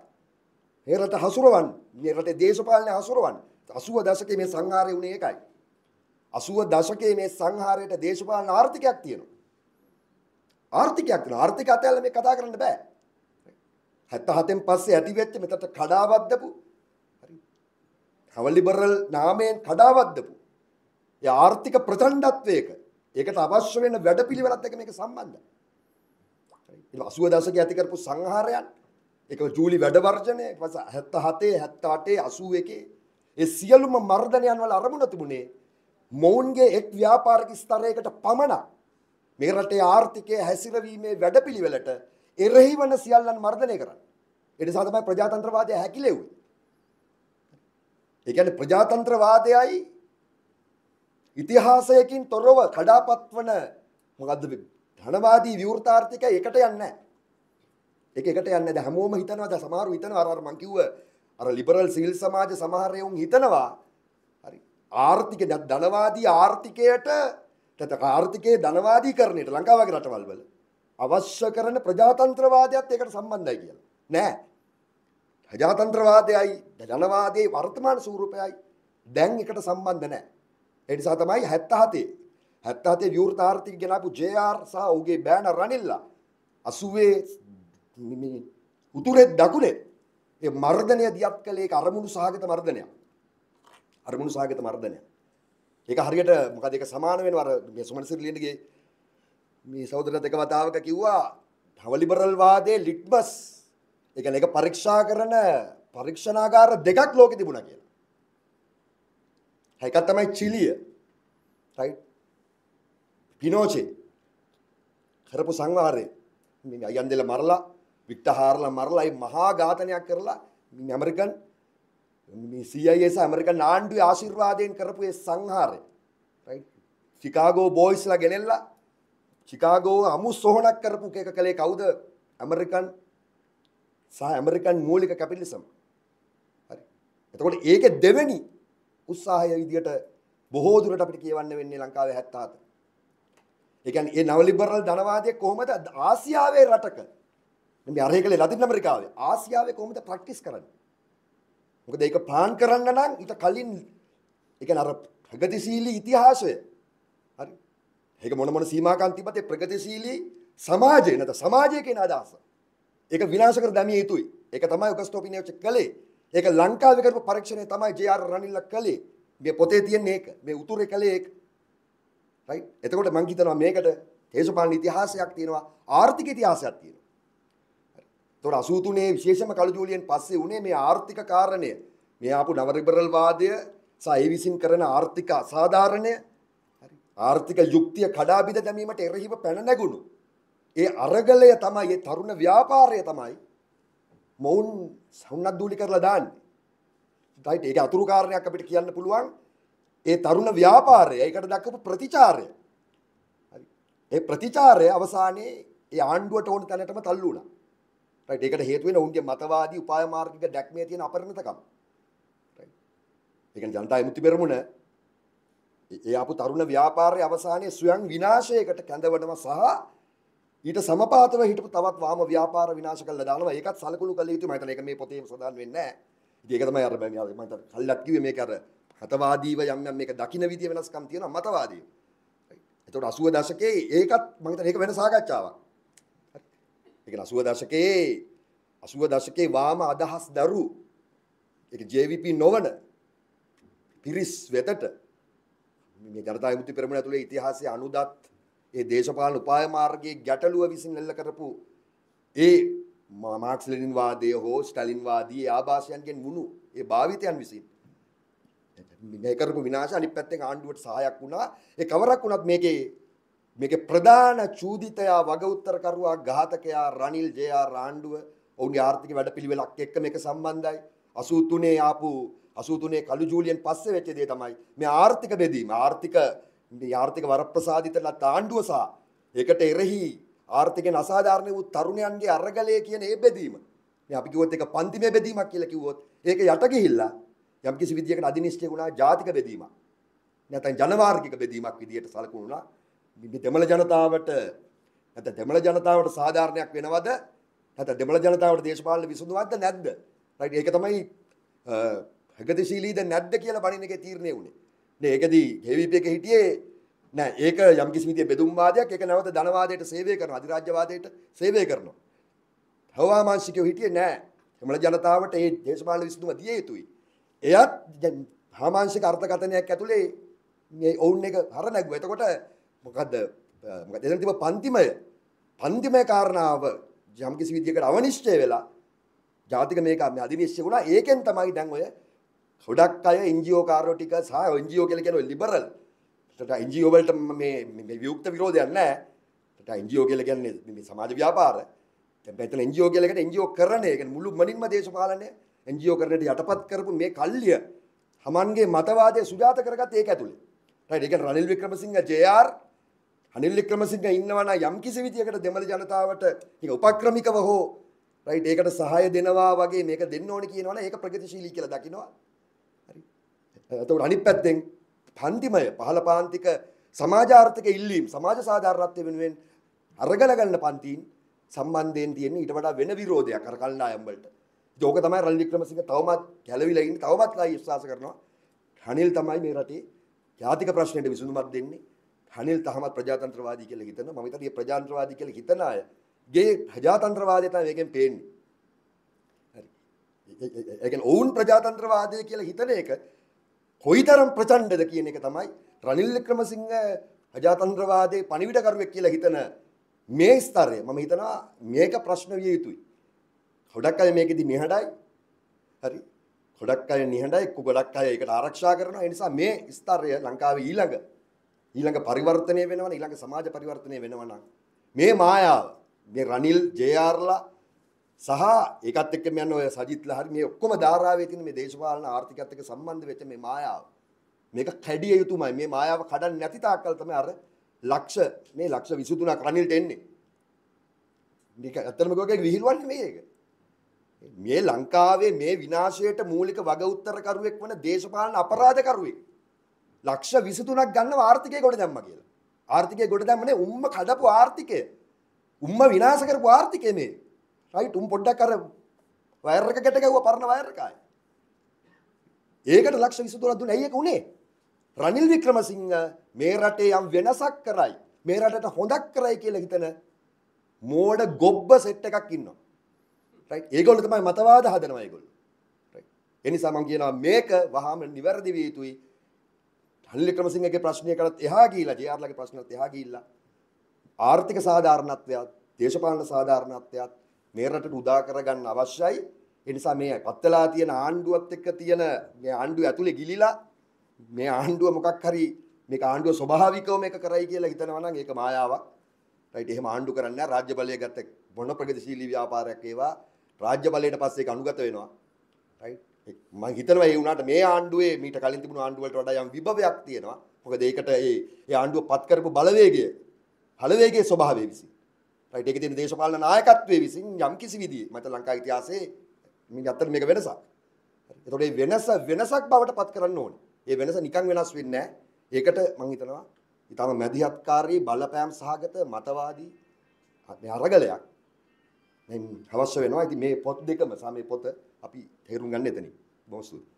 මේ රට හසුරවන්න, මේ රටේ දේශපාලනය හසුරවන්න. 80 දශකයේ මේ සංහාරය උනේ ඒකයි. 80 දශකයේ මේ සංහාරයට දේශපාලන ආර්ථිකයක් තියෙනවා. ආර්ථිකයක් තියෙනවා. ආර්ථික අතහැරලා මේ කතා කරන්න බෑ. 77න් පස්සේ ඇති වෙච්ච මෙතට කඩාවත් දපු හරි. හවලිබරල් නාමයෙන් කඩාවත් දපු. ඒ ආර්ථික ප්‍රචණ්ඩත්වයක ඒකට අවශ්‍ය වෙන වැඩපිළිවෙලත් එක්ක මේක සම්බන්ධයි. ඊට 80 දශකයේ ඇති කරපු සංහාරයන් ඒක ජූලි වැඩ වර්ජනය ඊට පස්සේ 77 78 81 ඒ සියලුම මර්ධනයන් වල අරමුණ තිබුණේ මොවුන්ගේ එක් ව්‍යාපාරික ස්තරයකට පමණක් මේ රටේ ආර්ථිකය හැසිරවීමේ වැඩපිළිවෙලට එරෙහි වන සියල්ලන් මර්ධනය කරන්න. ඒ නිසා තමයි ප්‍රජාතන්ත්‍රවාදය හැකිලෙව්වේ. ඒ කියන්නේ ප්‍රජාතන්ත්‍රවාදයයි ඉතිහාසයකින් තොරව කඩාපත් වන මොකද්ද ධනවාදී විවෘතාර්ථික එකට යන්නේ ඒක එකට යන්නේ නැහැ. හැමෝම හිතනවා දැන් සමහරව හිතනවා අර අර මං කිව්ව අර ලිබරල් සිවිල් සමාජ සමහර එවුන් හිතනවා හරි ආර්ථික ධනවාදී ආර්ථිකයට නැත්නම් ආර්ථිකයේ ධනවාදීකරණයට ලංකාවගේ රටවල් වල අවශ්‍ය කරන ප්‍රජාතන්ත්‍රවාදයත් ඒකට සම්බන්ධයි කියලා. නෑ. ප්‍රජාතන්ත්‍රවාදයයි ධනවාදයේ වර්තමාන ස්වරූපයයි දැන් එකට සම්බන්ධ නැහැ. ඒ නිසා තමයි 77 77 විවෘත ආර්ථික ගෙනාපු JR සහ ඔහුගේ බෑන රනිල්ලා 80 උතුරේ දකුණේ ඒ මර්ධනය දියත් කළේ ඒක අරමුණු සහගත මර්ධනයක්. අරමුණු සහගත මර්ධනයක්. ඒක හරියට මොකද ඒක සමාන වෙනවා අර මේ සුමනසිරිලියන්ගේ මේ සහෝදරත් එක වතාවක කිව්වා තව ලිබරල් වාදයේ ලිට්මස් ඒ කියන්නේ ඒක පරීක්ෂා කරන පරීක්ෂණාගාර දෙකක් ලෝකෙ තිබුණා කියලා. එකක් තමයි චිලිය. රයිට් පිනෝචේ කරපු සංවාරය මේ අයන් දෙල මරලා වික්ට හාරල මරලා මහා ඝාතනයක් කරලා ඇමරිකන් සයිස ඇමරිකන් ආණ්ඩුව ආශිර්වාදයෙන් කරපු සංහාරය චිකාගෝ බෝයිස්ලා ගෙනෙල්ලා චිකාගෝ අමු සොහනක් කරපු එක කළේ කවුද ඇමරිකන් සහ ඇමරිකන් මූලික කැපිලිසම් හරි එතකොට ඒක දෙවැනි උත්සාහය විදිහට බොහෝ දුරට අපිට කියවන්න වෙන්නේ ලංකාවේ 77 එකන් ඒ නවලිබරල් ධනවාදය කොහොමද ආසියාවේ රටක මේ අරය කළේ ලතින් ඇමරිකාවේ ආසියාවේ කොහොමද ප්‍රැක්ටිස් කරන්නේ මොකද ඒක ප්ලාන් කරන්න නම් ඊට කලින් ඒ කියන්නේ අර ප්‍රගතිශීලී ඉතිහාසය හරි ඒක මොන මොන සීමාකම් තිබ්බත් ඒ ප්‍රගතිශීලී සමාජය නැත්නම් සමාජය කියන අදහස ඒක විනාශ කර දැමිය යුතුයි ඒක තමයි ඔගස්ටෝපිනියෝච් කළේ ඒක ලංකාවේ කරපු පරීක්ෂණය තමයි ජේ.ආර්. රනිල්ලා කළේ මේ පොතේ තියෙන එක මේ උතුරේ කළේ ඒක right එතකොට මම හිතනවා මේකට දේශපාලන ඉතිහාසයක් තියෙනවා ආර්ථික ඉතිහාසයක් තියෙනවා හරි එතකොට 83 විශේෂම කළු ජූලියෙන් පස්සේ උනේ මේ ආර්ථික කාරණය මේ ආපු නව ලිබරල් වාදය සහ ඒ විසින් කරන ආර්ථික අසාධාරණය හරි ආර්ථික යුක්තිය කඩා බිඳ දැමීමට එරෙහිව පැන නැගුණු ඒ අරගලය තමයි ඒ තරුණ ව්‍යාපාරය තමයි මොවුන් සම්නද්දූලි කරලා දාන්නේ. right ඒක අතුරු කාරණයක් අපිට කියන්න පුළුවන්. ඒ තරුණ ව්‍යාපාරය ඒකට දක්වපු ප්‍රතිචාරය. ඒ ප්‍රතිචාරය අවසානයේ ඒ ආණ්ඩුවට ඕන තැනටම තල්ලු වුණා. රයිට් ඒකට හේතු වෙන ඔවුන්ගේ මතවාදී උපාය මාර්ගික දැක්මේ තියෙන අපරිණතකම. රයිට්. ඒ කියන්නේ ජනතා විමුක්ති පෙරමුණ ඒ ආපු තරුණ ව්‍යාපාරයේ අවසානයේ ස්වයං විනාශයකට කැඳවනවා සහ ඊට සමපාතව හිටපු තවත් වාම ව්‍යාපාර විනාශ කළා දානවා ඒකත් සලකුණු කළ යුතුයි මම හිතන්නේ ඒක මේ පොතේම සඳහන් වෙන්නේ නැහැ. ඉතින් ඒක තමයි අර මම කල්ලත් කිව්වේ මේක අර හතවාදීව යම් යම් මේක දකින්න විදිය වෙනස්කම් තියෙනවා මතවාදීව. එතකොට 80 දශකයේ ඒකත් මම හිතන්නේ ඒක වෙන සාකච්ඡාවක්. හරි. ඒ කියන්නේ 80 දශකයේ 80 දශකයේ වාම අදහස් දරු ඒක JVP නොවන පිරිස් වෙතට මේ ජනතා විමුක්ති පෙරමුණ ඇතුලේ ඉතිහාසයේ අනුදත් ඒ දේශපාලන උපාය මාර්ගයේ ගැටලුව විසින් එල්ල කරපු ඒ මාක්ස් ලෙනින් වාදය හෝ ස්ටැලින් වාදී ආభాෂයන්ගෙන් වුණු ඒ භාවිතයන් විසින් මේ කරපු විනාශ අනිත් පැත්තෙන් ආණ්ඩුවට සහායක් වුණා. ඒ කවරක් වුණත් මේකේ මේකේ ප්‍රධාන චූදිතයා වග උත්තරකරුවා ඝාතකයා රනිල් ජේ.ආර් රාණ්ඩුව ඔවුන්ගේ ආර්ථික වැඩපිළිවෙලක් එක්ක මේක සම්බන්ධයි. 83 ආපු 83 කළු ජූලියෙන් පස්සේ වෙච්ච දේ තමයි මේ ආර්ථික බෙදීම. ආර්ථික ආර්ථික වරප්‍රසාදිතලා තාණ්ඩුව සහ ඒකට එරෙහි ආර්ථිකෙන් අසාධාරණ වූ තරුණයන්ගේ අරගලය කියන ඒ බෙදීම. මේ අපි කිව්වොත් ඒක පන්තිමේ බෙදීමක් කියලා කිව්වොත් ඒක යට ගිහිල්ලා යම් කිසි විදියකට අධිනිෂ්ඨය වුණා ජාතික බෙදීමක්. නැත්නම් ජනවාර්ගික බෙදීමක් විදියට සලකුණා. මේ දෙමළ ජනතාවට නැත්නම් දෙමළ ජනතාවට සාධාරණයක් වෙනවද? නැත්නම් දෙමළ ජනතාවට දේශපාලන විසඳුමක්ද නැද්ද? රයිට් ඒක තමයි හගතිශීලීද නැද්ද කියලා බණින එකේ තීරණය වුණේ. නේ ඒකදී JVP එකේ හිටියේ නෑ ඒක යම් කිසි විදියෙ බෙදුම්වාදයක් ඒක නැවත ධනවාදයට සේවය කරනවා අධිරාජ්‍යවාදයට සේවය කරනවා. හවාමාංශිකයෝ හිටියේ නෑ දෙමළ ජනතාවට මේ දේශපාලන විසඳුම දිය යුතුයි. එයත් හාමාංශික අර්ථකථනයක් ඇතුළේ මේ ඔවුන් එක හර නැගුවා. එතකොට මොකද්ද මොකද එතන තිබ්බ පන්තිමය පන්තිමය කාරණාව යම්කිසි විදියකට අවනිශ්චය වෙලා ජාතික මේක මේ අධිනිශ්චය වුණා. ඒකෙන් තමයි දැන් ඔය ගොඩක් අය NGO කාරණා ටික සහ NGO කියලා කියන ඔය ලිබරල් එන්ජියෝ වලට මේ වියුක්ත විරෝධයක් නැහැ. ඒකට එන්ජියෝ කියලා කියන්නේ මේ සමාජ ව්‍යාපාර. දැන් මෙතන එන්ජියෝ කියලා එකට එන්ජියෝ කරන එක මුළු මනින්ම දේශපාලනය එන්ජියෝ කරනට යටපත් කරපු මේ කල්ලිය හමන්ගේ මතවාදය සුජාත කරගත් ඒක ඇතුළේ රයිට් ඒක රනිල් වික්‍රමසිංහ ජේ.ආර් අනිල් වික්‍රමසිංහ ඉන්නවනම් යම් කිසි විදියකට දෙමළ ජනතාවට ඒක උපක්‍රමිකව හෝ රයිට් ඒකට සහාය දෙනවා වගේ මේක දෙන්න ඕනේ කියනවනම් ඒක ප්‍රගතිශීලී කියලා දකිනවා හරි එතකොට අනිත් පැත්තෙන් පන්තිමය පහළ පාන්තික සමාජාර්ථක ඉල්ලීම් සමාජ සාධාරණත්වය වෙනුවෙන් අරගල ගන්න පන්තියින් සම්බන්ධයෙන් තියෙන ඊට වඩා වෙන විරෝධයක් අර කණ්ඩායම් වලට ඕක තමයි රනිල් වික්‍රමසිංහ තවමත් ගැළවිලා ඉන්නේ තවමත් ආයි විශ්වාස කරනවා රනිල් තමයි මේ රටේ ජාතික ප්‍රශ්නෙට විසඳුමක් දෙන්නේ රනිල් තහමත් ප්‍රජාතන්ත්‍රවාදී කියලා හිතනවා මම හිතන්නේ ප්‍රජාතන්ත්‍රවාදී කියලා හිතන අය ගේ ප්‍රජාතන්ත්‍රවාදය තමයි මේකෙන් පේන්නේ හරි ඒ කියන්නේ ඔවුන් ප්‍රජාතන්ත්‍රවාදී කියලා හිතන එක කොයිතරම් ප්‍රචණ්ඩද කියන එක තමයි රනිල් වික්‍රමසිංහ ප්‍රජාතන්ත්‍රවාදී පණිවිඩකරුවෙක් කියලා හිතන මේ ස්තරය මම හිතනවා මේක ප්‍රශ්න විය යුතුයි ගොඩක් අය මේකෙදි නිහඬයි. හරි. ගොඩක් අය නිහඬයි, ගොඩක් අය ඒකට ආරක්ෂා කරනවා. ඒ නිසා මේ ස්තරය ලංකාවේ ඊළඟ ඊළඟ පරිවර්තනය වෙනවා නම් ඊළඟ සමාජ පරිවර්තනය වෙනවා නම් මේ මායාව මේ රනිල් ජේ.ආර්.ලා සහ ඒකත් එක්ක යන ඔය සජිත්ලා හරි මේ ඔක්කොම ධාරාවේ තියෙන මේ දේශපාලන ආර්ථිකයත් එක්ක සම්බන්ධ වෙච්ච මේ මායාව මේක කැඩිය යුතුමයි මේ මායාව කඩන්න නැති තාක්කල් තමයි අර ලක්ෂ මේ ලක්ෂ 23ක් රනිල්ට එන්නේ මේක ඇත්තටම කෝකේ විහිළුවන්නේ මේක මේ ලංකාවේ මේ විනාශයට මූලික වග උත්තරකරුවෙක් වන දේශපාලන අපරාධකරුවෙක් ලක්ෂ විසතුනක් ගන්න ආර්ථිකය ගොඩ දැම්ම කියලා ආර්ථිකය ගොඩ දැම්මනේ උම්ම කඩපු ආර්ථිකය උම්ම විනාශ කරපු ආර්ථිකය මේ රයිට් උම් පොඩ්ඩක් අර වයර් එක ගැට ගැව්වා පරණ වයර් එකයි ඒකට ලක්ෂ 23ක් දුන්න ඇයි ඒක උනේ රනිල් වික්‍රමසිංහ මේ රටේ යම් වෙනසක් කරයි මේ රටට හොඳක් කරයි කියලා හිතන මෝඩ ගොබ්බ සෙට් එකක් ඉන්නවා රයිට් ඒගොල්ලෝ තමයි මතවාද හදනවා ඒගොල්ලෝ රයිට් ඒ නිසා මම කියනවා මේක වහාම නිවැරදි විය යුතුයි හල්ලි ක්‍රමසිංහගේ ප්‍රශ්නයකටත් එහා ගිහිලා ජේ.ආර්.ලගේ ප්‍රශ්නත් එහා ගිහිල්ලා ආර්ථික සාධාරණත්වයත් දේශපාලන සාධාරණත්වයත් මේ රටට උදා කරගන්න අවශ්‍යයි. ඒ නිසා මේ පත්ලා තියෙන ආණ්ඩුවත් එක්ක තියෙන මේ ආණ්ඩුව ඇතුලේ ගිලිලා මේ ආණ්ඩුව මොකක් හරි මේක ආණ්ඩුව ස්වභාවිකව මේක කරයි කියලා හිතනවා නම් ඒක මායාවක්. රයිට් එහෙම ආණ්ඩු කරන්නේ නැහැ. රාජ්‍ය බලය ගත්ත මොන ප්‍රගතිශීලී ව්‍යාපාරයක් ඒවා රාජ්‍ය බලයට පස්සේ ඒක අනුගත වෙනවා. රයිට්. මම හිතනවා ඒ වුණාට මේ ආණ්ඩුවේ මීට කලින් තිබුණු ආණ්ඩුව වලට වඩා යම් විභවයක් තියෙනවා. මොකද ඒකට ඒ ඒ ආණ්ඩුව පත් කරපු බලවේගය හලවේගයේ ස්වභාවය විසින්. රයිට්. ඒකේ තියෙන දේශපාලන නායකත්වයේ විසින් යම් කිසි විදිහේ මත ලංකා ඉතිහාසයේ මේ අතර මේක වෙනසක්. ඒතකොට මේ වෙනස වෙනසක් බවට පත් කරන්න ඕනේ. ඒ වෙනස නිකන් වෙනස් වෙන්නේ නැහැ. ඒකට මම හිතනවා ඊටම මැදිහත්කාරී බලපෑම් සහගත මතවාදී මේ අරගලයක් අවශ්‍ය වෙනවා. ඉතින් මේ පොත් දෙකම සාමේ පොත අපි තේරුම් ගන්න එතනින්. බොහොම ස්තුතියි.